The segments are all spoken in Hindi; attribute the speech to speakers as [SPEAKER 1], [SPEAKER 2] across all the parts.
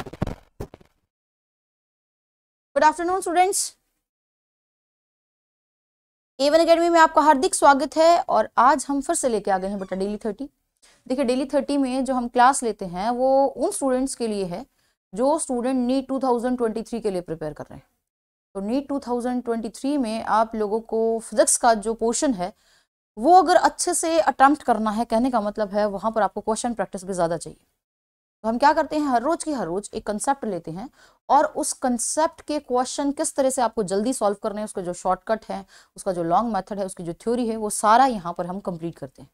[SPEAKER 1] Good afternoon students A one academy में आपका
[SPEAKER 2] हार्दिक स्वागत है और आज हम फिर से लेके आ गए हैं बेटा डेली थर्टी देखिए डेली थर्टी में जो हम क्लास लेते हैं वो उन स्टूडेंट्स के लिए है जो स्टूडेंट नीट 2023 के लिए प्रिपेयर कर रहे हैं तो नीट 2023 में आप लोगों को फिजिक्स का जो पोर्शन है वो अगर अच्छे से अटैम्प्ट करना है कहने का मतलब है वहाँ पर आपको क्वेश्चन प्रैक्टिस भी ज़्यादा चाहिए तो हम क्या करते हैं हर रोज की हर रोज एक कंसेप्ट लेते हैं और उस कंसेप्ट के क्वेश्चन किस तरह से आपको जल्दी सॉल्व करने हैं उसका जो शॉर्टकट है उसका जो लॉन्ग मेथड है उसकी जो थ्योरी है वो सारा यहाँ पर हम कंप्लीट करते हैं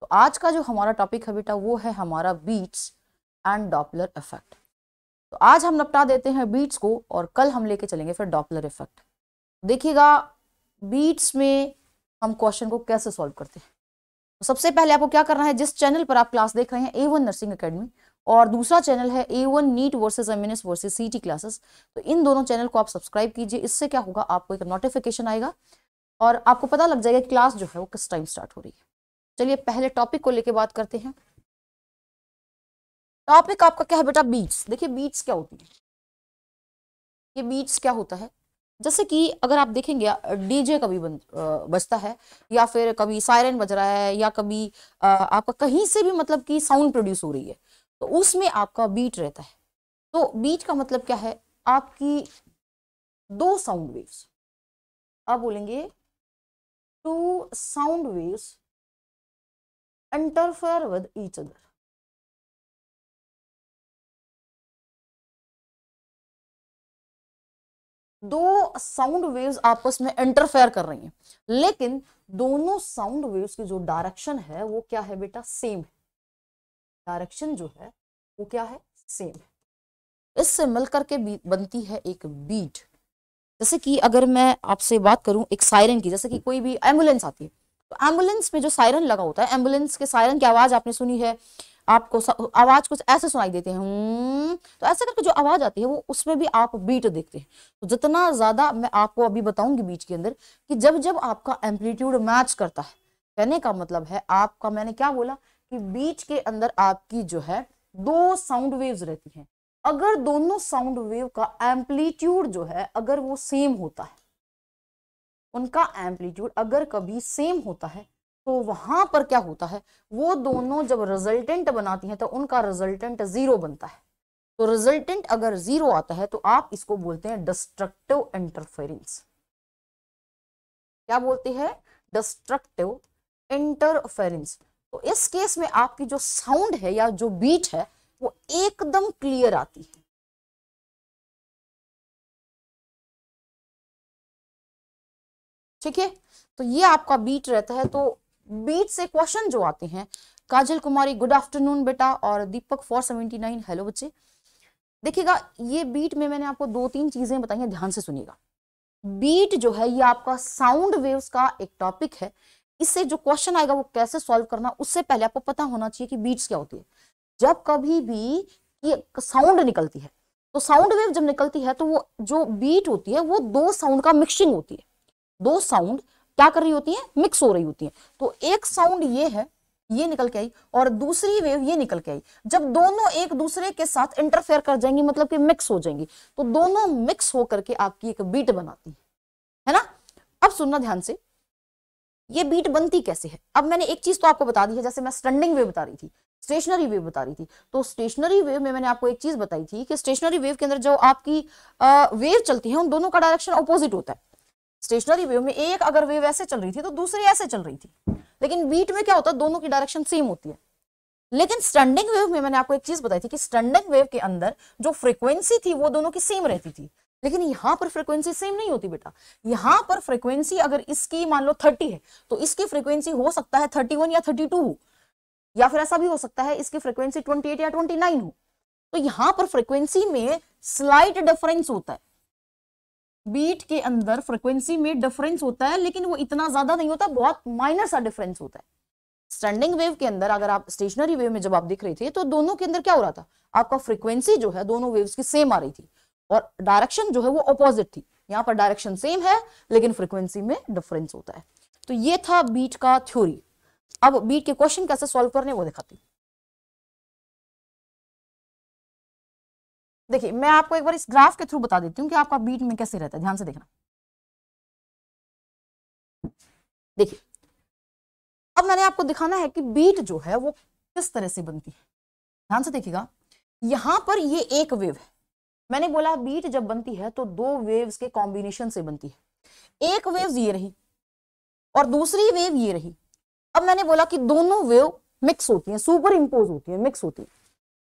[SPEAKER 2] तो आज का जो हमारा टॉपिक है बेटा वो है हमारा बीट्स एंड डॉपलर इफेक्ट तो आज हम निपटा देते हैं बीट्स को और कल हम लेके चलेंगे फिर डॉपलर इफेक्ट देखिएगा बीट्स में हम क्वेश्चन को कैसे सॉल्व करते हैं तो सबसे पहले आपको क्या करना है जिस चैनल पर आप क्लास देख रहे हैं ए वन नर्सिंग अकेडमी और दूसरा चैनल है A one NEET versus M versus C T classes तो इन दोनों चैनल को आप सब्सक्राइब कीजिए इससे क्या होगा आपको एक नोटिफिकेशन आएगा और आपको पता लग जाएगा क्लास जो है वो किस टाइम स्टार्ट हो रही है चलिए पहले टॉपिक को लेके बात करते हैं टॉपिक आपका क्या है बेटा बीट्स देखिए बीट्स क्या होती है ये बीट्स क्या होता है जैसे कि अगर आप देखेंगे डीजे कभी बन बजता है या फिर कभी सायरन बज रहा है या कभी आपका कहीं से भी मतलब कि साउंड प्रोड्यूस हो रही है तो उसमें आपका बीट रहता है तो बीट का मतलब क्या है आपकी
[SPEAKER 1] दो साउंड वेव्स आप बोलेंगे two sound waves interfere with each other दो साउंड वेव्स आपस में इंटरफेयर कर रही हैं लेकिन
[SPEAKER 2] दोनों साउंड वेव्स की जो डायरेक्शन है वो क्या है बेटा सेम है डायरेक्शन जो है वो क्या है सेम है इससे मिलकर के बनती है एक बीट जैसे कि अगर मैं आपसे बात करूं एक सायरन की जैसे कि कोई भी एम्बुलेंस आती है तो एम्बुलेंस में जो सायरन लगा होता है एम्बुलेंस के सायरन की आवाज़ आपने सुनी है आपको आवाज कुछ ऐसे सुनाई देते हैं हम्म, तो ऐसे करके जो आवाज आती है वो उसमें भी आप बीट देखते हैं तो जितना ज्यादा मैं आपको अभी बताऊंगी बीच के अंदर कि जब जब आपका एम्पलीट्यूड मैच करता है कहने का मतलब है आपका मैंने क्या बोला कि बीच के अंदर आपकी जो है दो साउंड वेव्स रहती हैं अगर दोनों साउंड वेव का एम्पलीट्यूड जो है अगर वो सेम होता है उनका एम्पलीट्यूड अगर कभी सेम होता है तो वहां पर क्या होता है वो दोनों जब रिजल्टेंट बनाती हैं तो उनका रिजल्टेंट जीरो बनता है तो रिजल्टेंट अगर जीरो आता है तो आप इसको बोलते हैं डिस्ट्रक्टिव इंटरफेरेंस क्या बोलते हैं डिस्ट्रक्टिव इंटरफेरेंस तो इस केस में आपकी जो साउंड है या जो
[SPEAKER 1] बीट है वो एकदम क्लियर आती है ठीक है तो ये आपका
[SPEAKER 2] बीट रहता है तो बीच से क्वेश्चन जो आते हैं काजल कुमारी गुड आफ्टरनून बेटा और Deepak four seventy nine hello बच्चे देखिएगा ये बीट में मैंने आपको दो तीन चीजें बताई हैं ध्यान से सुनिएगा बीट जो है ये आपका साउंड वेव्स का एक टॉपिक है इससे जो क्वेश्चन आएगा वो कैसे सॉल्व करना उससे पहले आपको पता होना चाहिए कि बीट्स क्या होती है जब कभी भी ये साउंड निकलती है तो साउंड वेव जब निकलती है तो वो जो बीट होती है वो दो साउंड का मिक्सिंग होती है दो साउंड क्या कर रही होती हैं मिक्स हो रही होती हैं तो एक साउंड ये है ये निकल के आई और दूसरी वेव ये निकल के आई जब दोनों एक दूसरे के साथ इंटरफेयर कर जाएंगी मतलब कि मिक्स हो जाएंगी तो दोनों मिक्स होकर के आपकी एक बीट बनाती है है ना अब सुनना ध्यान से ये बीट बनती कैसे है अब मैंने एक चीज तो आपको बता दी है जैसे मैं स्टैंडिंग वेव बता रही थी स्टेशनरी वेव बता रही थी तो स्टेशनरी वेव में मैंने आपको एक चीज बताई थी कि स्टेशनरी वेव के अंदर जो आपकी वेव चलती है उन दोनों का डायरेक्शन ऑपोजिट होता है स्टेशनरी वेव में एक अगर वेव ऐसे चल रही थी तो दूसरी ऐसे चल रही थी लेकिन बीट में क्या होता है दोनों की डायरेक्शन सेम होती है लेकिन स्टैंडिंग वेव में मैंने आपको एक चीज बताई थी कि स्टैंडिंग वेव के अंदर जो फ्रीक्वेंसी थी वो दोनों की सेम रहती थी लेकिन यहाँ पर फ्रीक्वेंसी सेम नहीं होती बेटा यहाँ पर फ्रीक्वेंसी अगर इसकी मान लो थर्टी है तो इसकी फ्रीक्वेंसी हो सकता है थर्टी वन या थर्टी टू हो या फिर ऐसा भी हो सकता है इसकी फ्रीक्वेंसी ट्वेंटी एट या ट्वेंटी नाइन हो तो यहाँ पर फ्रीक्वेंसी में स्लाइट डिफरेंस होता है बीट के अंदर फ्रिक्वेंसी में डिफरेंस होता है लेकिन वो इतना ज्यादा नहीं होता बहुत माइनर सा डिफरेंस होता है स्टैंडिंग वेव के अंदर अगर आप स्टेशनरी वेव में जब आप दिख रहे थे तो दोनों के अंदर क्या हो रहा था आपका फ्रिक्वेंसी जो है दोनों वेव्स की सेम आ रही थी और डायरेक्शन जो है वो अपोजिट थी यहाँ पर डायरेक्शन सेम है लेकिन फ्रिक्वेंसी में डिफरेंस होता है तो ये था
[SPEAKER 1] बीट का थ्योरी अब बीट के क्वेश्चन कैसे सॉल्व करने वो दिखाती देखिए मैं आपको एक बार इस ग्राफ के थ्रू बता देती हूँ कि आपका बीट में कैसे रहता है ध्यान से देखना देखिए अब मैंने आपको दिखाना है कि बीट जो है वो किस तरह से बनती है
[SPEAKER 2] ध्यान से देखिएगा यहां पर ये एक वेव है मैंने बोला बीट जब बनती है तो दो वेव्स के कॉम्बिनेशन से बनती है एक वेव ये रही और दूसरी वेव ये रही अब मैंने बोला कि दोनों वेव मिक्स होती है सुपर इम्पोज होती है मिक्स होती है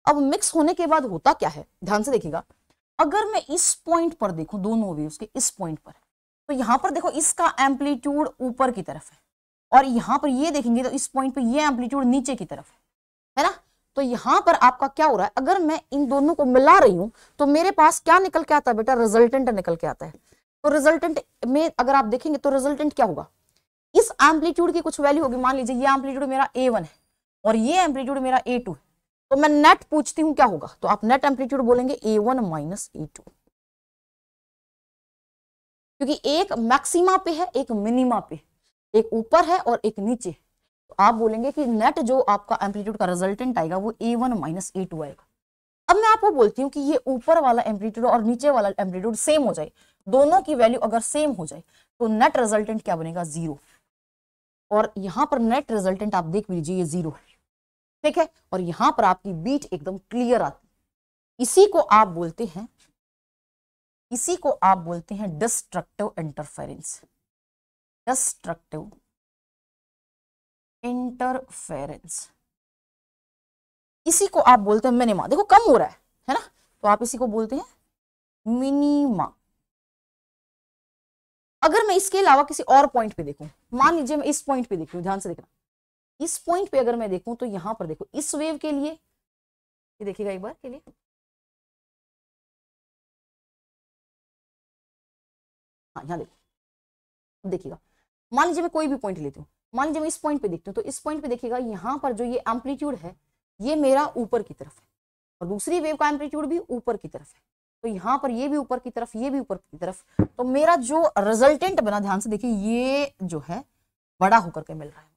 [SPEAKER 2] अब मिक्स होने के बाद होता क्या है ध्यान से देखिएगा अगर मैं इस पॉइंट पर देखूं दोनों वेव्स के इस पॉइंट पर तो यहां पर देखो इसका एम्पलीट्यूड ऊपर की तरफ है और यहां पर ये देखेंगे तो इस पॉइंट पर ये एम्पलीट्यूड नीचे की तरफ है है ना तो यहां पर आपका क्या हो रहा है अगर मैं इन दोनों को मिला रही हूं तो मेरे पास क्या निकल के आता है बेटा रिजल्टेंट निकल के आता है तो रिजल्टेंट में अगर आप देखेंगे तो रिजल्टेंट क्या होगा इस एम्पलीट्यूड की कुछ वैल्यू होगी मान लीजिए ये एम्पलीट्यूड मेरा ए वन है और ये एम्पलीट्यूड मेरा ए टू है तो मैं नेट पूछती हूँ क्या होगा तो आप नेट एम्पलीट्यूड बोलेंगे A one minus A two क्योंकि एक मैक्सिमा पे है एक मिनिमा पे एक ऊपर है और एक नीचे तो आप बोलेंगे कि नेट जो आपका एम्पलीट्यूड का रिजल्टेंट आएगा वो A one minus A two आएगा अब मैं आपको बोलती हूँ कि ये ऊपर वाला एम्पलीट्यूड और नीचे वाला एम्पलीट्यूड सेम हो जाए दोनों की वैल्यू अगर सेम हो जाए तो नेट रिजल्टेंट क्या बनेगा जीरो और यहाँ पर नेट रिजल्टेंट आप देख लीजिए ये जीरो है ठीक है और यहां पर आपकी बीट एकदम क्लियर आती है इसी को आप बोलते हैं इसी को
[SPEAKER 1] आप बोलते हैं डिस्ट्रक्टिव इंटरफेरेंस डिस्ट्रक्टिव इंटरफेरेंस इसी को आप बोलते हैं मिनिमा देखो कम हो रहा है है ना तो आप इसी को बोलते हैं मिनिमा
[SPEAKER 2] अगर मैं इसके अलावा किसी और पॉइंट पे देखूं मान लीजिए मैं इस
[SPEAKER 1] पॉइंट पे देखूं ध्यान से देखना इस पॉइंट पे अगर मैं देखूं तो यहां पर देखो इस वेव के लिए ये देखिएगा एक बार के लिए हाँ यहां देखो देखिएगा मान लीजिए मैं कोई भी पॉइंट लेती हूँ
[SPEAKER 2] मान लीजिए मैं इस पॉइंट पे देखती हूँ तो इस पॉइंट पे देखिएगा यहाँ पर जो ये एम्पलीट्यूड है ये मेरा ऊपर की तरफ है और दूसरी वेव का एम्पलीट्यूड भी ऊपर की तरफ है तो यहाँ पर ये भी ऊपर की तरफ ये भी ऊपर की तरफ तो मेरा जो रिजल्टेंट बना ध्यान से देखिए ये जो है बड़ा होकर के मिल रहा है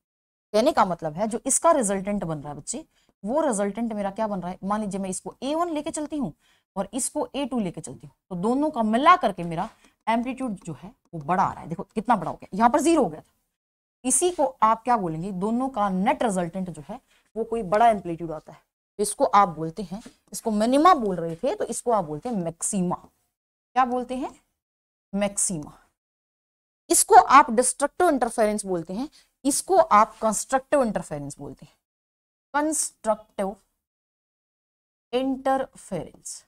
[SPEAKER 2] कहने का मतलब है जो इसका रिजल्टेंट बन रहा है बच्चे वो रिजल्टेंट मेरा क्या बन रहा है मान लीजिए मैं इसको ए वन लेके चलती हूँ और इसको ए टू लेके चलती हूँ तो दोनों का मिला करके मेरा एम्पलीट्यूड जो है वो बड़ा आ रहा है देखो कितना बड़ा हो गया यहाँ पर जीरो हो गया था इसी को आप क्या बोलेंगे दोनों का नेट रिजल्टेंट जो है वो कोई बड़ा एम्पलीट्यूड आता है इसको आप बोलते हैं इसको मिनिमा बोल रहे थे तो इसको आप बोलते हैं मैक्सीमा क्या बोलते हैं मैक्सीमा इसको आप डिस्ट्रक्टिव इंटरफेरेंस बोलते हैं
[SPEAKER 1] इसको आप कंस्ट्रक्टिव इंटरफेरेंस बोलते हैं कंस्ट्रक्टिव इंटरफेरेंस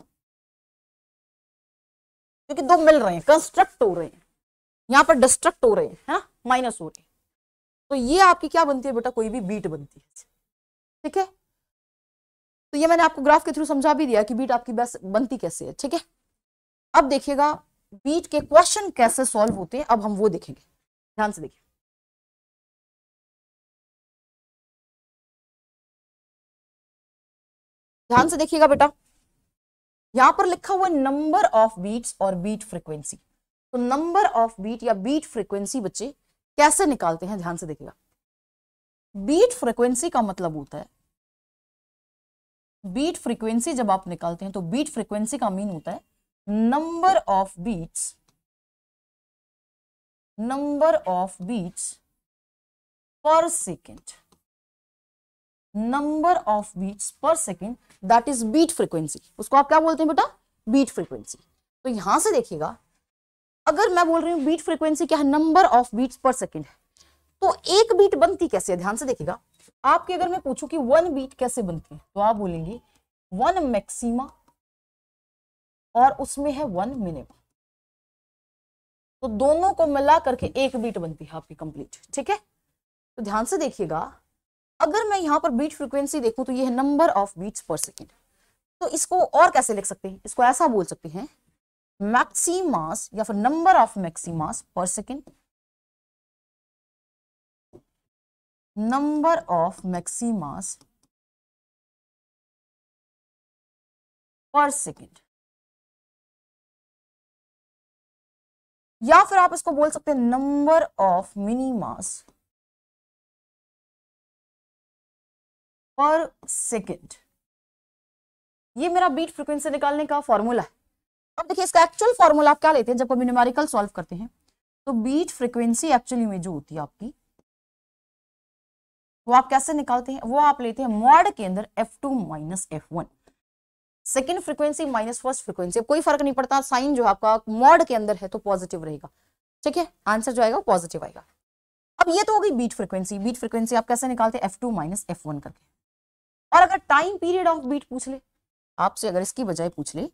[SPEAKER 1] क्योंकि दो मिल रहे हैं कंस्ट्रक्ट हो रहे हैं यहां पर डिस्ट्रक्ट हो रहे हैं है हाँ? माइनस हो रहे हैं
[SPEAKER 2] तो ये आपकी क्या बनती है बेटा कोई भी बीट बनती है ठीक है तो ये मैंने आपको ग्राफ के थ्रू समझा भी दिया कि बीट आपकी बस बनती कैसे है ठीक है अब देखिएगा
[SPEAKER 1] बीट के क्वेश्चन कैसे सॉल्व होते हैं अब हम वो देखेंगे ध्यान से देखिए ध्यान से देखिएगा बेटा यहां पर लिखा हुआ नंबर ऑफ बीट्स और बीट
[SPEAKER 2] फ्रीक्वेंसी तो नंबर ऑफ बीट या बीट फ्रीक्वेंसी बच्चे कैसे निकालते हैं ध्यान से देखिएगा बीट फ्रीक्वेंसी का मतलब होता है बीट फ्रीक्वेंसी जब आप निकालते हैं तो बीट फ्रीक्वेंसी का मीन होता है number of
[SPEAKER 1] beats number of beats per second number of beats per second
[SPEAKER 2] that is beat frequency उसको आप क्या बोलते हैं बेटा बीट फ्रीक्वेंसी तो यहां से देखिएगा अगर मैं बोल रही हूँ बीट फ्रीक्वेंसी क्या है number of beats per second है तो एक बीट बनती कैसे है ध्यान से देखिएगा आपके अगर मैं पूछूं कि वन बीट कैसे बनती है तो आप बोलेंगे वन मैक्सिमा और उसमें है वन मिनिमा तो दोनों को मिला करके एक बीट बनती है आपकी कंप्लीट ठीक है तो ध्यान से देखिएगा अगर मैं यहाँ पर बीट फ्रिक्वेंसी देखूँ तो ये है number of beats per second तो इसको और कैसे लिख सकते हैं इसको ऐसा बोल सकते हैं मैक्सीमास
[SPEAKER 1] या फिर नंबर ऑफ मैक्सीमास पर सेकेंड नंबर ऑफ मास पर सेकेंड या फिर आप इसको बोल सकते हैं नंबर ऑफ मास पर सेकेंड ये मेरा बीट फ्रिक्वेंसी निकालने का फॉर्मूला है अब देखिए इसका एक्चुअल फॉर्मूला आप क्या
[SPEAKER 2] लेते हैं जब कभी न्यूमेरिकल सॉल्व करते हैं तो बीट फ्रिक्वेंसी एक्चुअली में जो होती है आपकी वो आप कैसे निकालते हैं वो आप लेते हैं मॉड के अंदर F two minus F one second frequency minus first frequency कोई फर्क नहीं पड़ता साइन जो आपका मॉड के अंदर है तो पॉजिटिव रहेगा ठीक है आंसर जो आएगा पॉजिटिव आएगा अब ये तो होगी बीट फ्रिक्वेंसी बीट फ्रिक्वेंसी आप कैसे निकालते हैं f two minus F one करके और अगर टाइम पीरियड ऑफ बीट पूछ ले आपसे अगर इसकी बजाय पूछ ले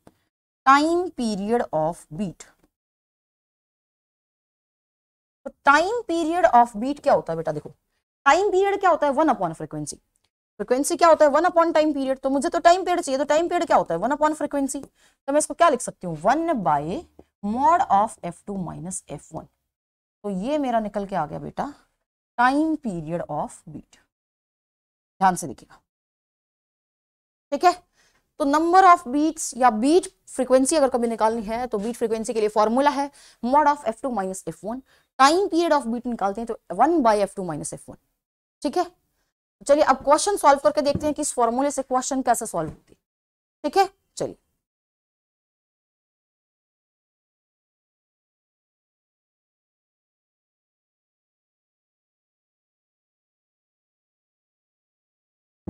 [SPEAKER 2] टाइम पीरियड ऑफ बीट तो टाइम पीरियड ऑफ बीट क्या होता है बेटा देखो टाइम पीरियड क्या होता है वन अपॉन फ्रिक्वेंसी फ्रिक्वेंसी क्या होता है वन अपॉन टाइम पीरियड तो मुझे तो टाइम पीरियड चाहिए तो टाइम पीरियड क्या होता है वन अपॉन फ्रिक्वेंसी तो मैं इसको क्या लिख सकती हूँ one by mod of F two minus F one तो ये मेरा निकल के आ गया बेटा टाइम पीरियड ऑफ बीट ध्यान से देखिएगा ठीक है तो नंबर ऑफ बीट्स या बीट फ्रीक्वेंसी अगर कभी निकालनी है तो बीट फ्रीक्वेंसी के लिए फॉर्मूला है mod of F two minus F one time period of beat निकालते हैं तो one by f two minus
[SPEAKER 1] F one ठीक है चलिए अब क्वेश्चन सॉल्व करके देखते हैं कि इस फॉर्मूले से क्वेश्चन कैसे सॉल्व होती है ठीक है चलिए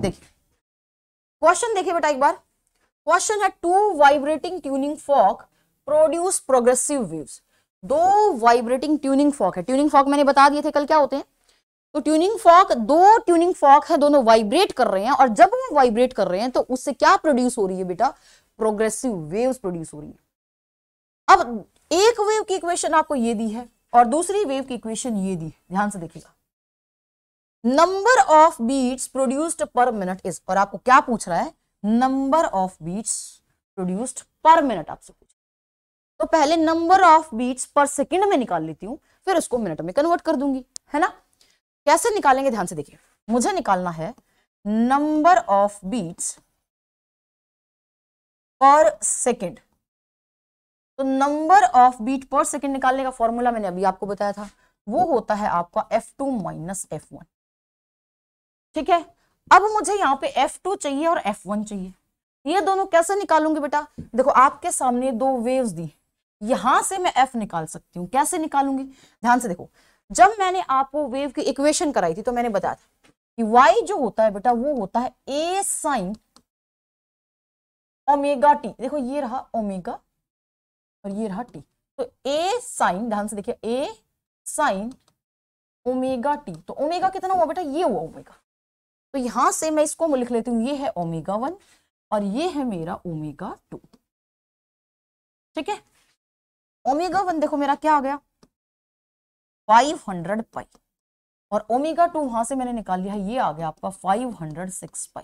[SPEAKER 1] देखिए क्वेश्चन देखिए बेटा एक बार क्वेश्चन है two vibrating tuning fork produce progressive
[SPEAKER 2] waves दो वाइब्रेटिंग ट्यूनिंग फॉक है ट्यूनिंग फॉक मैंने बता दिए थे कल क्या होते हैं तो ट्यूनिंग फॉक दो ट्यूनिंग फॉक है दोनों वाइब्रेट कर रहे हैं और जब वो वाइब्रेट कर रहे हैं तो उससे क्या प्रोड्यूस हो रही है बेटा प्रोग्रेसिव वेव्स प्रोड्यूस हो रही है अब एक वेव की इक्वेशन आपको ये दी है और दूसरी वेव की इक्वेशन ये दी है ध्यान से देखिएगा number of beats produced per minute is और आपको क्या पूछ रहा है number of beats produced per minute आपसे पूछ तो पहले number of beats per second में निकाल लेती हूँ फिर उसको मिनट में कन्वर्ट कर दूंगी है ना कैसे निकालेंगे ध्यान से देखिए मुझे निकालना है number of beats per second तो number of beat per second निकालने का फॉर्मूला मैंने अभी आपको बताया था वो होता है आपका f two minus F one ठीक है अब मुझे यहाँ पे F2 चाहिए और F1 चाहिए ये दोनों कैसे निकालूंगी बेटा देखो आपके सामने दो वेव्स दी यहां से मैं F निकाल सकती हूँ कैसे निकालूंगी ध्यान से देखो जब मैंने आपको वेव की इक्वेशन कराई थी तो मैंने बताया था कि y जो होता है बेटा वो होता है ए साइन ओमेगा टी देखो ये रहा ओमेगा और ये रहा टी तो ए साइन ध्यान से देखिए ए साइन ओमेगा टी तो ओमेगा कितना हुआ बेटा ये हुआ ओमेगा तो यहां से मैं इसको लिख लेती हूँ ये है ओमेगा वन
[SPEAKER 1] और ये है मेरा ओमेगा टू ठीक है ओमेगा वन देखो
[SPEAKER 2] मेरा क्या आ गया
[SPEAKER 1] फाइव हंड्रेड पाई और ओमेगा
[SPEAKER 2] टू वहां से मैंने निकाल लिया ये आ गया आपका फाइव हंड्रेड सिक्स पाई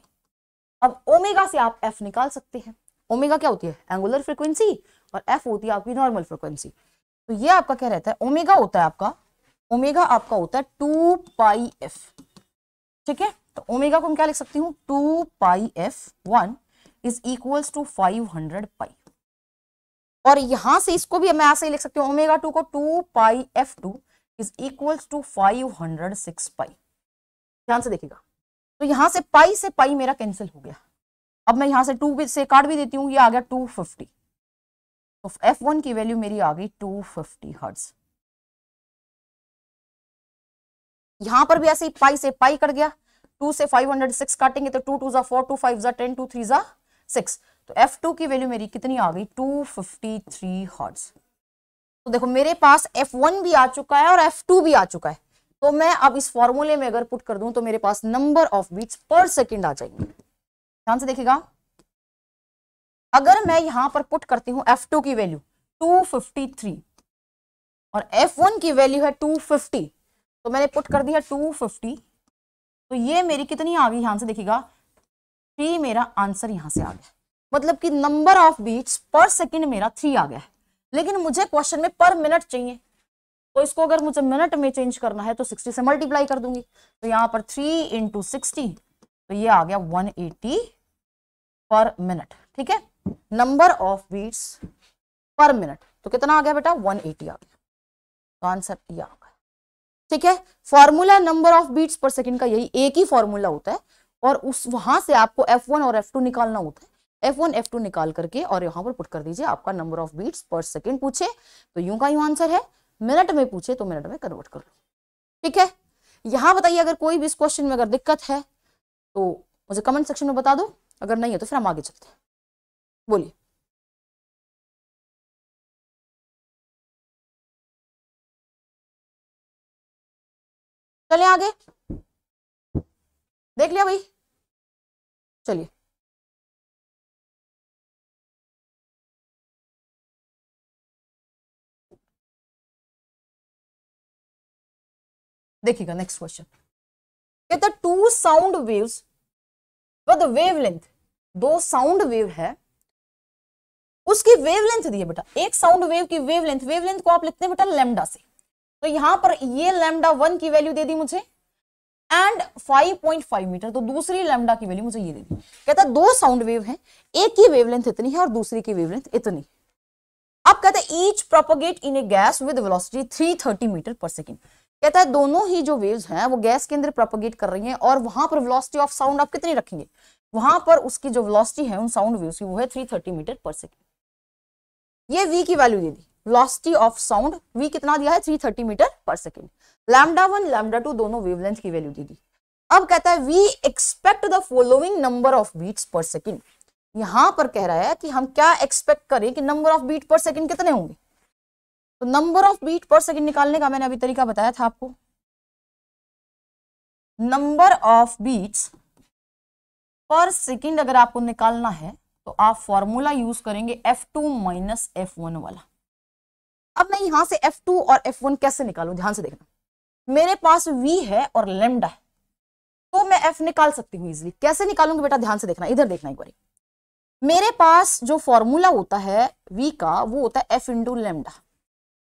[SPEAKER 2] अब ओमेगा से आप एफ निकाल सकते हैं ओमेगा क्या होती है एंगुलर फ्रिक्वेंसी और एफ होती है आपकी नॉर्मल फ्रिक्वेंसी तो ये आपका क्या रहता है ओमेगा होता है आपका ओमेगा आपका होता है टू पाई एफ ठीक है तो ओमेगा को मैं क्या लिख सकती हूँ two pi F one is equals to five hundred pi और यहां से इसको भी मैं ऐसे ही लिख सकती हूँ ओमेगा टू को two pi F two is equals to five hundred six pi ध्यान से देखिएगा तो यहां से पाई से पाई मेरा कैंसिल हो गया अब मैं यहां से टू से काट भी देती हूँ ये आ गया टू फिफ्टी तो एफ वन की वैल्यू मेरी आ गई टू फिफ्टी हर्ट्स यहां पर भी ऐसे ही पाई से पाई कट गया टू से फाइव हंड्रेड सिक्स काटेंगे तो टू टू जो फोर टू फाइव जो टेन टू थ्री जो सिक्स तो एफ टू की वैल्यू मेरी कितनी आ गई टू फिफ्टी थ्री हॉर्ट्स तो देखो मेरे पास एफ वन भी आ चुका है और एफ टू भी आ चुका है तो मैं अब इस फॉर्मूले में अगर पुट कर दूं तो मेरे पास number of beats per second आ जाएंगे ध्यान से देखिएगा अगर मैं यहां पर पुट करती हूं एफ टू की वैल्यू टू फिफ्टी थ्री और एफ वन की वैल्यू है टू फिफ्टी तो मैंने पुट कर दिया टू फिफ्टी तो ये मेरी कितनी आ गई यहां से देखिएगा थ्री मेरा आंसर यहां से आ गया मतलब कि number of beats per second मेरा थ्री आ गया है लेकिन मुझे क्वेश्चन में पर मिनट चाहिए तो इसको अगर मुझे मिनट में चेंज करना है तो सिक्सटी से मल्टीप्लाई कर दूंगी तो यहां पर थ्री इंटू सिक्सटी तो ये आ गया वन एटी पर मिनट ठीक है number of beats per minute तो कितना आ गया बेटा 180 आ गया तो आंसर या ठीक है formula number of beats per second का यही एक ही फॉर्मूला होता है और उस वहां से आपको F1 और F2 निकालना होता है F1, F2 निकाल करके और यहाँ पर पुट कर दीजिए आपका number of beats per second पूछे तो यूं का यूं आंसर है मिनट में पूछे तो मिनट में कन्वर्ट कर लो ठीक है यहाँ बताइए
[SPEAKER 1] अगर कोई भी इस क्वेश्चन में अगर दिक्कत है तो मुझे कमेंट सेक्शन में बता दो अगर नहीं है तो फिर हम आगे चलते हैं बोलिए चले आगे देख लिया भाई चलिए देखिएगा नेक्स्ट क्वेश्चन कहते two sound waves with wavelength दो
[SPEAKER 2] साउंड वेव है उसकी वेवलेंथ दी है बेटा एक साउंड वेव की वेवलेंथ वेवलेंथ को आप लिखते हैं बेटा लेमडा से तो यहां पर ये लेमडा वन की वैल्यू दे दी मुझे एंड 5.5 मीटर तो दूसरी लेमडा की वैल्यू मुझे ये दे दी कहता दो साउंड वेव है एक की वेवलेंथ इतनी है और दूसरी की वेवलेंथ इतनी अब कहते हैं each propagate in a gas with velocity 330 metre per second कहता है दोनों ही जो वेव्स हैं वो गैस के अंदर प्रोपोगेट कर रही हैं और वहां पर वेलोसिटी ऑफ साउंड आप कितनी रखेंगे वहां पर उसकी जो वेलोसिटी है उन साउंड वेव्स की वो है 330 मीटर पर सेकेंड ये v की वैल्यू दे दी वेलोसिटी ऑफ साउंड वी कितना दिया है 330 metre per second lambda one lambda two दोनों वेवलेंथ की वैल्यू दी दी अब कहता है we expect the following number of beats per second यहां पर कह रहा है कि हम क्या एक्सपेक्ट करें कि number of beat per second कितने होंगे तो number of beat per second निकालने का मैंने अभी तरीका बताया था आपको number of beats per second अगर आपको निकालना है तो आप फॉर्मूला यूज करेंगे F2 टू माइनस एफ वाला अब मैं यहां से F2 और F1 कैसे निकालू ध्यान से देखना मेरे पास V है और लेमडा है तो मैं F निकाल सकती हूँ इजिली कैसे निकालूंगी बेटा ध्यान से देखना इधर देखना एक बार मेरे पास जो फॉर्मूला होता है V का वो होता है F इंटू लेमडा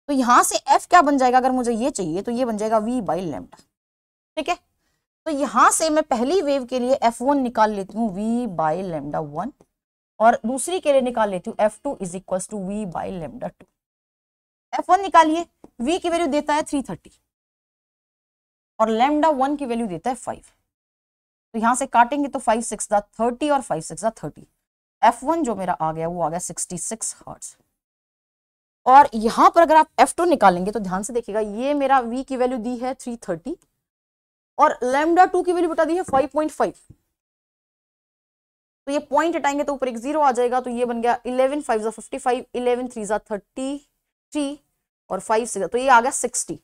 [SPEAKER 2] तो यहां से F क्या बन जाएगा अगर मुझे ये चाहिए तो ये बन जाएगा V बाई लेमडा ठीक है तो यहां से मैं पहली वेव के लिए वन निकाल लेती हूँ वी बाई लेमडा वन और दूसरी के लिए निकाल लेती हूँ f two is equal to V by lambda two f one निकालिए वी की वैल्यू देता है थ्री थर्टी और लेमडा वन की वैल्यू देता है फाइव तो यहां से काटेंगे तो फाइव सिक्स दा थर्टी और फाइव सिक्स दा थर्टी एफ वन जो मेरा आ गया वो आ गया सिक्सटी सिक्स हर्ट्स और यहां पर अगर आप एफ टू निकालेंगे तो ध्यान से देखिएगा ये मेरा वी की वैल्यू दी है थ्री थर्टी और लेमडा टू की वैल्यू बता दी है फाइव पॉइंट फाइव तो ये पॉइंट हटाएंगे तो ऊपर एक जीरो आ जाएगा तो ये बन गया इलेवन फाइव जा फिफ्टी फाइव इलेवन थ्री जा थर्टी थ्री और फाइव से तो ये आ गया सिक्सटी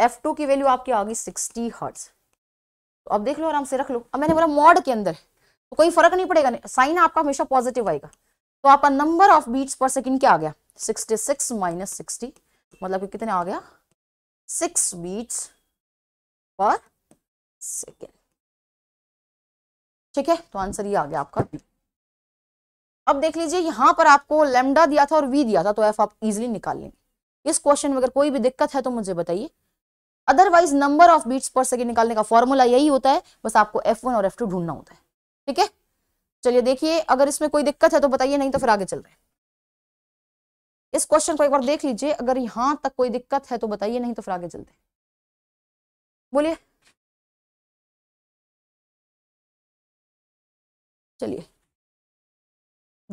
[SPEAKER 2] एफ टू की वैल्यू आपकी आ गई सिक्सटी हर्ट्स तो अब देख लो आराम से रख लो अब मैंने बोला मॉड के अंदर तो कोई फर्क नहीं पड़ेगा साइन आपका हमेशा पॉजिटिव आएगा तो आपका number of beats per second क्या आ गया सिक्सटी सिक्स माइनस सिक्सटी मतलब कि कितने आ गया सिक्स बीट्स पर सेकेंड ठीक है तो आंसर ये आ गया आपका अब देख लीजिए यहाँ पर आपको लेमडा दिया था और वी दिया था तो एफ आप इजिली निकाल लेंगे इस क्वेश्चन में अगर कोई भी दिक्कत है तो मुझे बताइए otherwise number of beats per second निकालने का फॉर्मूला यही होता है बस आपको एफ वन और एफ टू ढूंढना होता है ठीक है चलिए देखिए अगर इसमें कोई दिक्कत है तो बताइए नहीं तो फिर आगे चल रहे इस क्वेश्चन को एक बार देख लीजिए अगर
[SPEAKER 1] यहां तक कोई दिक्कत है तो बताइए नहीं तो फिर आगे चलते बोलिए चलिए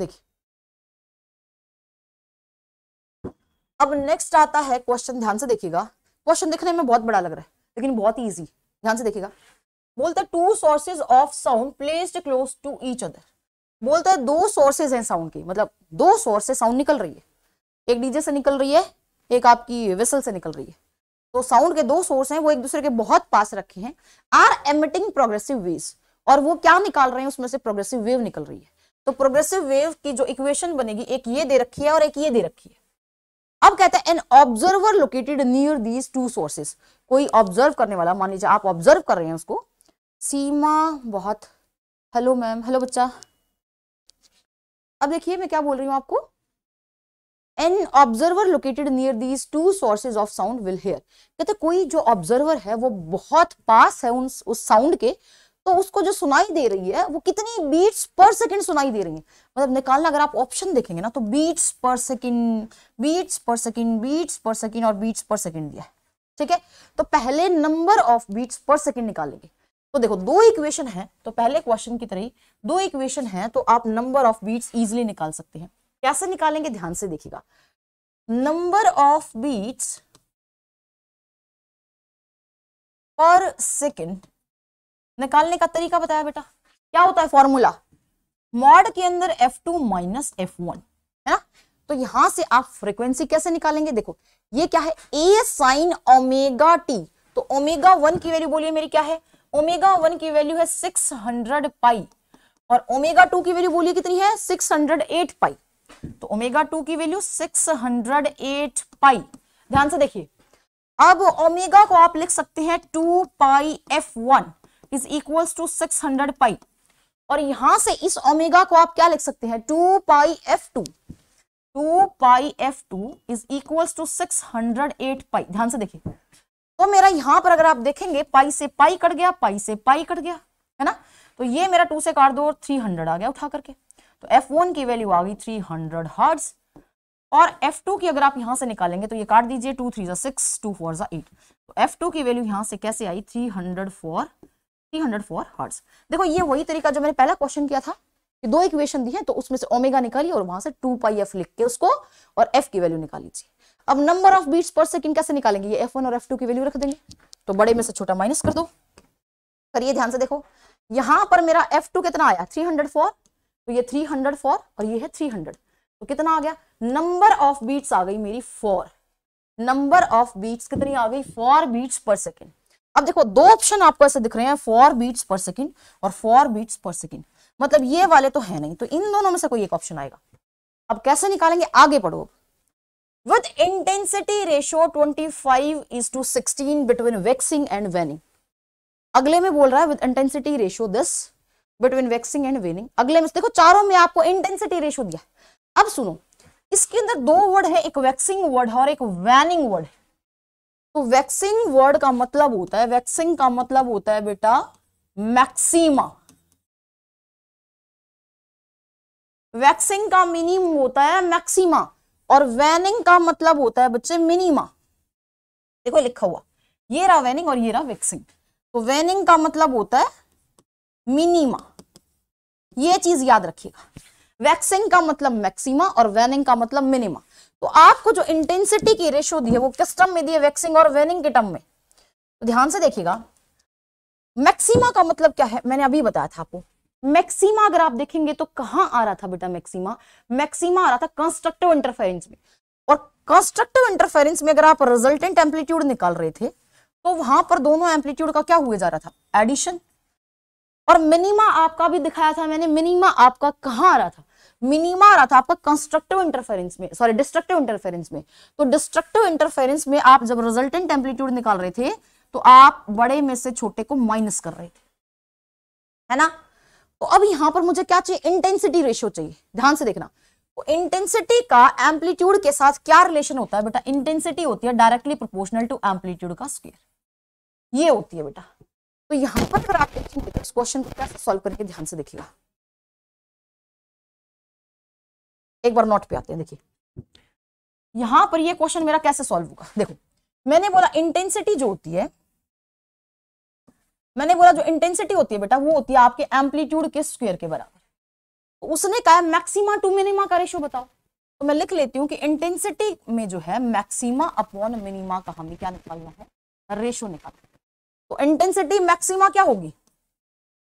[SPEAKER 1] देखिए अब नेक्स्ट आता है क्वेश्चन ध्यान से देखिएगा क्वेश्चन देखने में बहुत बड़ा लग रहा है लेकिन बहुत इजी ध्यान से देखिएगा
[SPEAKER 2] बोलता है two sources of sound placed close to each other बोलता है दो सोर्सेज हैं साउंड की मतलब दो सोर्स से साउंड निकल रही है एक डीजे से निकल रही है एक आपकी विसल से निकल रही है तो साउंड के दो सोर्स हैं वो एक दूसरे के बहुत पास रखे हैं आर एमिटिंग प्रोग्रेसिव वेव्स और वो क्या निकाल रहे हैं उसमें से प्रोग्रेसिव वेव निकल रही है तो प्रोग्रेसिव वेव की जो इक्वेशन बनेगी एक ये दे रखी है और एक ये दे रखी है अब कहते हैं an observer located near these two sources कोई ऑब्जर्व करने वाला मान लीजिए आप ऑब्जर्व कर रहे हैं उसको सीमा बहुत हेलो मैम हेलो बच्चा अब देखिए मैं क्या बोल रही हूँ आपको an observer located near these two sources of sound will hear कहते कोई जो ऑब्जर्वर है वो बहुत पास है उन उस साउंड के तो उसको जो सुनाई दे रही है वो कितनी बीट्स पर सेकंड सुनाई दे रही है मतलब निकालना अगर आप ऑप्शन देखेंगे ना तो beats per second beats per second beats per second और बीट्स पर सेकंड दिया है ठीक है तो पहले number of beats per second निकालेंगे तो देखो दो इक्वेशन है तो पहले क्वेश्चन की तरह दो इक्वेशन है तो आप नंबर ऑफ बीट्स इजिली निकाल सकते हैं कैसे निकालेंगे ध्यान से देखिएगा number of
[SPEAKER 1] beats per second निकालने का तरीका बताया बेटा क्या होता है फॉर्मूला मॉड के अंदर
[SPEAKER 2] F two minus F one है ना तो यहां से आप फ्रीक्वेंसी कैसे निकालेंगे देखो ये क्या है ए साइन ओमेगा टी तो ओमेगा वन की वैल्यू बोलिए मेरी क्या है ओमेगा वन की वैल्यू है सिक्स हंड्रेड पाई और ओमेगा टू की वैल्यू बोलिए कितनी है सिक्स हंड्रेड एट पाई तो ओमेगा टू की value six hundred eight pi ध्यान से देखिए अब ओमेगा को आप लिख सकते हैं two pi F one is equal to six hundred pi और यहां से इस ओमेगा को आप क्या लिख सकते हैं two pi F two two pi F two is equal to six hundred eight pi ध्यान से देखिए तो मेरा यहां पर अगर आप देखेंगे पाई से पाई कट गया पाई से पाई कट गया है ना तो ये मेरा टू से काट दो और थ्री हंड्रेड आ गया उठा करके तो एफ वन की वैल्यू आ गई थ्री हंड्रेड हर्ट्स और एफ टू की अगर आप यहां से निकालेंगे तो ये काट दीजिए टू थ्री जो सिक्स टू फोर जो एट तो एफ टू की वैल्यू यहां से कैसे आई थ्री हंड्रेड फोर 304 हर्ट्स देखो ये वही तरीका जो मैंने पहला क्वेश्चन किया था कि दो इक्वेशन दी है तो उसमें से ओमेगा निकालिए और वहां से टू पाई एफ लिख के उसको और एफ की वैल्यू निकाल लीजिए अब number of beats per second कैसे निकालेंगे ये एफ वन और एफ टू की वैल्यू रख देंगे तो बड़े में से छोटा माइनस कर दो करिए ध्यान से देखो यहां पर मेरा एफ टू कितना आया थ्री हंड्रेड फोर तो ये थ्री हंड्रेड फोर और ये है थ्री हंड्रेड तो कितना आ गया नंबर ऑफ बीट्स आ गई मेरी फोर नंबर ऑफ बीट्स कितनी आ गई फोर बीट्स पर सेकेंड अब देखो दो ऑप्शन आपको ऐसे दिख रहे हैं फोर बीट्स पर सेकेंड और फोर बीट्स पर सेकेंड मतलब ये वाले तो है नहीं तो इन दोनों में से कोई एक ऑप्शन आएगा अब कैसे निकालेंगे आगे पढ़ो with intensity ratio 25 is two 16 between waxing and waning अगले में बोल रहा है with intensity ratio this between waxing and waning अगले में देखो चारों में आपको इंटेंसिटी ratio दिया अब सुनो इसके अंदर दो वर्ड है एक वैक्सिंग वर्ड है और एक waning वर्ड है तो वैक्सिंग वर्ड का मतलब होता है वैक्सिंग का मतलब होता है बेटा मैक्सिमा वैक्सिंग का मिनिमम होता है मैक्सिमा और वैनिंग का मतलब होता है बच्चे मिनिमा देखो लिखा हुआ ये रहा वैनिंग और ये रहा वैक्सिंग तो वैनिंग का मतलब होता है मिनिमा ये चीज याद रखिएगा वैक्सिंग का मतलब मैक्सिमा और वैनिंग का मतलब मिनिमा तो आपको जो इंटेंसिटी की रेशियो दी है वो किस टर्म में दी है वैक्सिंग और वेनिंग के टर्म में तो ध्यान से देखिएगा मैक्सिमा का मतलब क्या है मैंने अभी बताया था आपको मैक्सिमा अगर आप देखेंगे तो कहां आ रहा था बेटा मैक्सिमा मैक्सिमा आ रहा था कंस्ट्रक्टिव इंटरफेरेंस में और कंस्ट्रक्टिव इंटरफेरेंस में अगर आप रिजल्टेंट एम्पलीट्यूड निकाल रहे थे तो वहां पर दोनों एम्पलीट्यूड का क्या हुए जा रहा था एडिशन और मिनिमा आपका भी दिखाया था मैंने मिनिमा आपका कहां आ रहा था मिनिमा आ रहा था आपका कंस्ट्रक्टिव इंटरफेरेंस में सॉरी डिस्ट्रक्टिव इंटरफेरेंस में तो डिस्ट्रक्टिव इंटरफेरेंस में आप जब रिजल्टेंट एम्पलीट्यूड निकाल रहे थे तो आप बड़े में से छोटे को माइनस कर रहे थे है ना तो अब यहां पर मुझे क्या चाहिए इंटेंसिटी रेशियो चाहिए ध्यान से देखना तो इंटेंसिटी का एम्पलीट्यूड के साथ क्या रिलेशन होता है बेटा इंटेंसिटी होती है डायरेक्टली प्रोपोर्शनल टू एम्पलीट्यूड का स्क्वायर ये होती है बेटा तो
[SPEAKER 1] यहां पर फिर आप क्वेश्चन को कैसे सॉल्व करके ध्यान से देखिएगा एक बार नोट पे आते हैं देखिए यहां पर ये क्वेश्चन मेरा कैसे सॉल्व होगा देखो मैंने बोला इंटेंसिटी जो होती है
[SPEAKER 2] मैंने बोला जो इंटेंसिटी होती है बेटा वो होती है आपके एम्पलीट्यूड के स्क्वायर के बराबर तो उसने कहा मैक्सिमा टू मिनिमा का रेशियो बताओ तो मैं लिख लेती हूँ कि इंटेंसिटी में जो है मैक्सिमा अपॉन मिनिमा का हमें क्या निकालना है रेशो निकालना तो इंटेंसिटी मैक्सिमा क्या होगी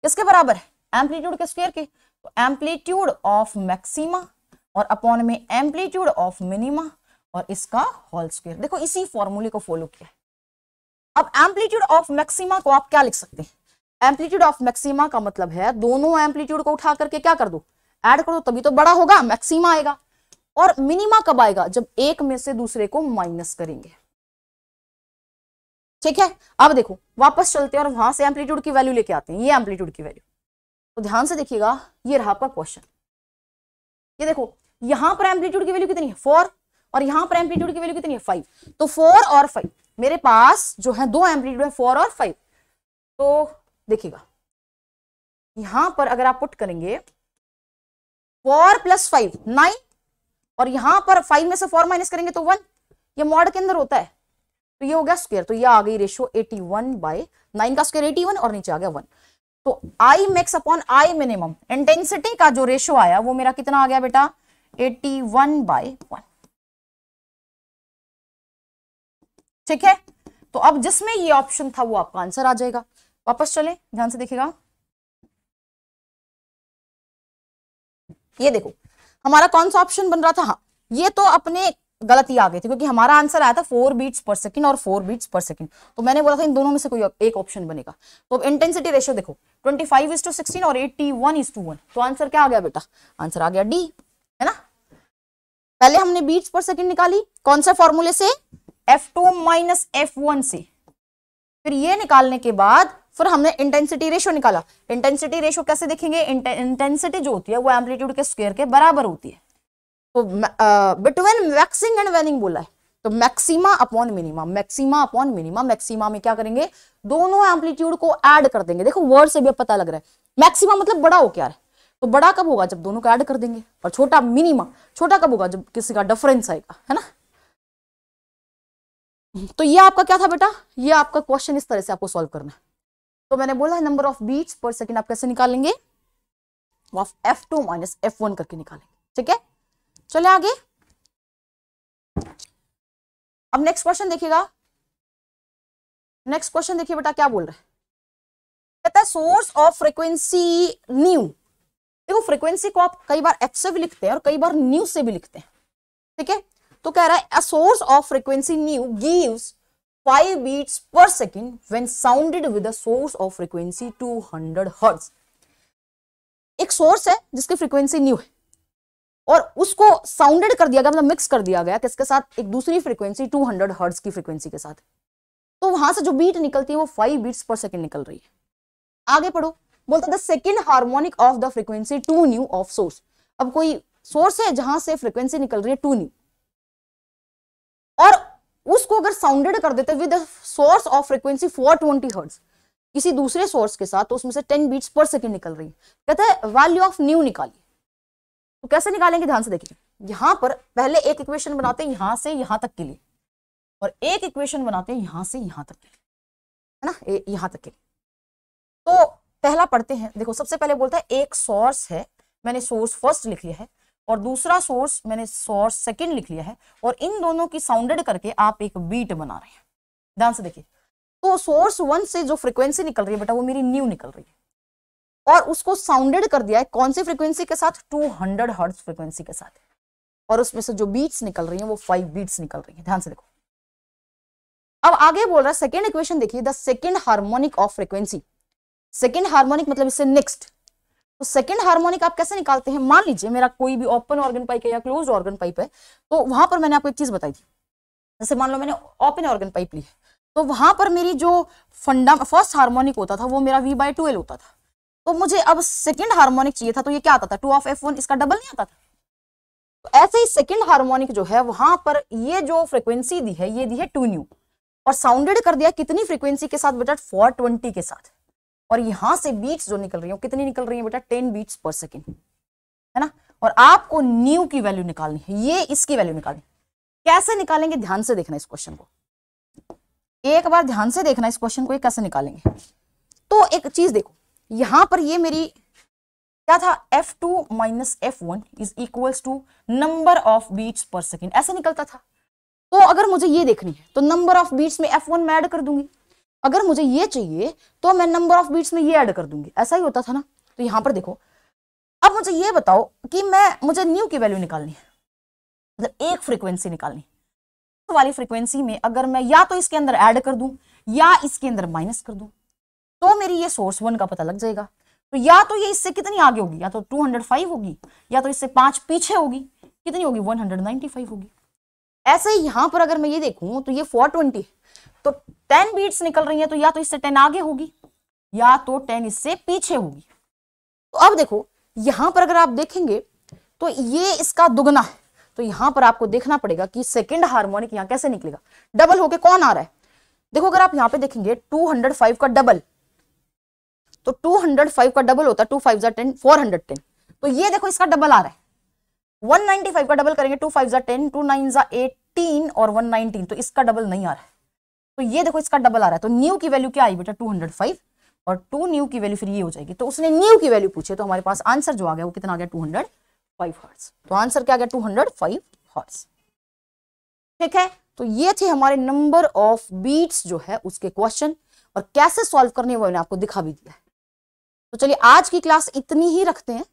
[SPEAKER 2] किसके बराबर है एम्पलीट्यूड के स्क्वायर के तो एम्पलीट्यूड ऑफ मैक्सिमा और अपॉन में एम्पलीट्यूड ऑफ मिनिमा और इसका होल स्क्वायर देखो इसी फॉर्मूले को फॉलो किया अब एम्पलीट्यूड ऑफ मैक्सिमा को आप क्या लिख सकते हैं एम्पलीट्यूड ऑफ मैक्सिमा का मतलब है दोनों एम्पलीट्यूड को उठा करके क्या कर दो ऐड कर दो तभी तो बड़ा होगा मैक्सिमा आएगा और मिनिमा कब आएगा जब एक में से दूसरे को माइनस करेंगे ठीक है अब देखो वापस चलते हैं और वहां से एम्पलीट्यूड की वैल्यू लेके आते हैं ये एम्पलीट्यूड की वैल्यू तो ध्यान से देखिएगा ये रहा आपका क्वेश्चन ये देखो यहां पर एम्पलीट्यूड की वैल्यू कितनी है फोर और यहां पर एम्पलीट्यूड की वैल्यू कितनी है फाइव तो फोर और फाइव मेरे पास जो है दो एम्पलीट्यूड है फोर और फाइव तो देखिएगा यहां पर अगर आप पुट करेंगे फोर प्लस फाइव नाइन और यहां पर फाइव में से फोर माइनस करेंगे तो वन ये मॉड के अंदर होता है तो ये हो गया स्क्वायर तो ये आ गई ratio eighty one by nine का स्क्वायर वन और नीचे आ गया वन तो I max upon I minimum intensity का जो रेशियो आया वो मेरा कितना आ गया बेटा एटी वन बाई वन
[SPEAKER 1] ठीक है तो अब जिसमें ये ऑप्शन था वो आपका आंसर आ जाएगा वापस चले ध्यान से देखिएगा ये
[SPEAKER 2] देखो हमारा कौन सा ऑप्शन बन रहा था हाँ ये तो अपने गलती आ गई थी क्योंकि हमारा आंसर आया था फोर बीट्स पर सेकंड और फोर बीट्स पर सेकंड तो मैंने बोला था इन दोनों में से कोई एक ऑप्शन बनेगा तो अब इंटेंसिटी रेशियो देखो twenty five is to sixteen और eighty one is to one तो आंसर क्या आ गया बेटा आंसर आ गया डी है ना पहले हमने बीट्स पर सेकेंड निकाली कौन से फॉर्मूले से F two minus F one से फिर ये निकालने के बाद फिर हमने इंटेंसिटी रेशो निकाला इंटेंसिटी रेशो कैसे देखेंगे इंटेंसिटी जो होती है वो एम्पलीट्यूड के स्क्वायर के बराबर होती है तो बिटवीन मैक्सिंग एंड वेनिंग बोला है तो maxima upon minima maxima upon minima maxima में क्या करेंगे दोनों एम्पलीट्यूड को ऐड कर देंगे देखो वर्ड से भी पता लग रहा है मैक्सिमा मतलब बड़ा हो क्या है तो बड़ा कब होगा जब दोनों को ऐड कर देंगे और छोटा मिनिमम छोटा कब होगा जब किसी का डिफरेंस आएगा है ना तो ये आपका क्या था बेटा ये आपका क्वेश्चन इस तरह से आपको सॉल्व करना है तो मैंने बोला है number of beats per second आप कैसे निकालेंगे of F two minus F one करके
[SPEAKER 1] निकालेंगे ठीक है चले आगे अब नेक्स्ट क्वेश्चन देखिएगा नेक्स्ट क्वेश्चन देखिए बेटा क्या बोल रहे हैं
[SPEAKER 2] कहता है सोर्स ऑफ फ्रीक्वेंसी न्यू देखो फ्रीक्वेंसी को आप कई बार एफ से भी लिखते हैं और कई बार न्यू से भी लिखते हैं ठीक है तो कह रहा है source of frequency nu gives five beats per second when sounded with source of frequency 200 hundred एक सोर्स है जिसकी फ्रीक्वेंसी न्यू है और उसको साउंडेड कर दिया गया मतलब मिक्स कर दिया गया किसके साथ एक दूसरी फ्रीक्वेंसी 200 हंड्रेड हर्ट्स की फ्रीक्वेंसी के साथ तो वहां से जो बीट निकलती है वो फाइव बीट्स पर सेकेंड निकल रही है आगे पढ़ो बोलता the second harmonic of the frequency two nu of source अब कोई सोर्स है जहां से फ्रिक्वेंसी निकल रही है टू न्यू और उसको अगर साउंडेड कर देते with source of frequency four twenty hertz किसी दूसरे सोर्स के साथ तो उसमें से टेन बीट्स पर सेकेंड निकल रही है कहते हैं वैल्यू ऑफ न्यू निकालिए तो कैसे निकालेंगे ध्यान से देखिए यहां पर पहले एक इक्वेशन बनाते हैं यहां से यहां तक के लिए और एक इक्वेशन बनाते हैं यहां से यहां तक के लिए है ना यहां तक के लिए तो पहला पढ़ते हैं देखो सबसे पहले बोलता है एक सोर्स है मैंने सोर्स फर्स्ट लिख लिया है और दूसरा सोर्स मैंने सोर्स सेकंड लिख लिया है और इन दोनों की साउंडेड करके आप एक बीट बना रहे हैं ध्यान से देखिए तो सोर्स वन से जो फ्रिक्वेंसी निकल रही है बेटा वो मेरी न्यू निकल रही है और उसको साउंडेड कर दिया है कौन सी फ्रिक्वेंसी के साथ टू हंड्रेड हर्ट्स फ्रिक्वेंसी के साथ और उसमें से जो बीट्स निकल रही है वो फाइव बीट्स निकल रही है ध्यान से देखो अब आगे बोल रहा है सेकेंड इक्वेशन देखिए the second harmonic of frequency second harmonic मतलब इससे नेक्स्ट तो सेकेंड हार्मोनिक आप कैसे निकालते हैं मान लीजिए मेरा कोई भी ओपन ऑर्गन पाइप है या क्लोज ऑर्गन पाइप है तो वहां पर मैंने आपको एक चीज बताई थी जैसे मान लो मैंने ओपन ऑर्गन पाइप ली है तो वहां पर मेरी जो फंडा फर्स्ट हार्मोनिक होता था वो मेरा वी बाई टू होता था तो मुझे अब सेकेंड हार्मोनिक चाहिए था तो ये क्या आता था टू ऑफ एफ वन इसका डबल नहीं आता था तो ऐसे ही सेकेंड हार्मोनिक जो है वहां पर ये जो फ्रिक्वेंसी दी है ये दी है टू न्यू और साउंडेड कर दिया कितनी फ्रिक्वेंसी के साथ बेटा फोर ट्वेंटी के साथ और यहां से बीट्स जो निकल रही है कितनी निकल रही है बेटा टेन बीट्स पर सेकेंड है ना और आपको न्यू की वैल्यू निकालनी है ये इसकी वैल्यू निकालनी कैसे निकालेंगे ध्यान से देखना इस क्वेश्चन को एक बार ध्यान से देखना इस क्वेश्चन को ये कैसे निकालेंगे तो एक चीज देखो यहां पर ये मेरी क्या था F two minus F one is equal to number of beats per second ऐसे निकलता था तो अगर मुझे ये देखनी है तो नंबर ऑफ बीट्स में एफ वन मैं ऐड कर दूंगी अगर मुझे ये चाहिए तो मैं नंबर ऑफ बीट्स में ये ऐड कर दूंगी ऐसा ही होता था ना तो यहां पर देखो अब मुझे ये बताओ कि मैं मुझे न्यू की वैल्यू निकालनी है मतलब एक फ्रीक्वेंसी निकालनी तो वाली फ्रीक्वेंसी में अगर मैं या तो इसके अंदर ऐड कर दूं या इसके अंदर माइनस कर दूं तो मेरी ये सोर्स वन का पता लग जाएगा तो या तो ये इससे कितनी आगे होगी या तो फाइव होगी या तो इससे पांच पीछे होगी कितनी होगी फाइव होगी ऐसे यहां पर अगर मैं ये देखूं तो ये ट्वेंटी तो टेन बीट्स निकल रही है तो या तो इससे टेन आगे होगी या तो टेन इससे पीछे होगी तो अब देखो यहां पर अगर आप देखेंगे तो ये इसका दुगना है तो यहां पर आपको देखना पड़ेगा कि सेकेंड हार्मोनिक यहां कैसे निकलेगा डबल होके कौन आ रहा है देखो अगर आप यहां पे देखेंगे 205 का डबल तो 205 का डबल होता है टू फाइव जार टेन तो ये देखो इसका डबल आ रहा है 195 का डबल करेंगे टू फाइव जार टेन टू नाइन और 119 तो इसका डबल नहीं आ रहा है तो ये देखो इसका डबल आ रहा है तो न्यू की वैल्यू क्या आई बेटा टू हंड्रेड फाइव और टू न्यू की वैल्यू फिर ये हो जाएगी तो उसने न्यू की वैल्यू पूछे तो हमारे पास आंसर जो आ गया वो कितना आ गया टू हंड्रेड फाइव हर्ट्स तो आंसर क्या आ गया टू हंड्रेड फाइव हर्ट्स ठीक है तो ये थे हमारे नंबर ऑफ बीट्स जो है उसके क्वेश्चन और कैसे सॉल्व करने वो आपको दिखा भी दिया तो चलिए आज की क्लास इतनी ही रखते हैं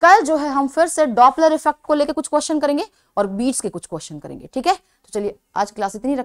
[SPEAKER 2] कल जो है हम फिर से
[SPEAKER 1] डॉपलर इफेक्ट को लेकर कुछ क्वेश्चन करेंगे और बीट्स के कुछ क्वेश्चन करेंगे ठीक है तो चलिए आज क्लास इतनी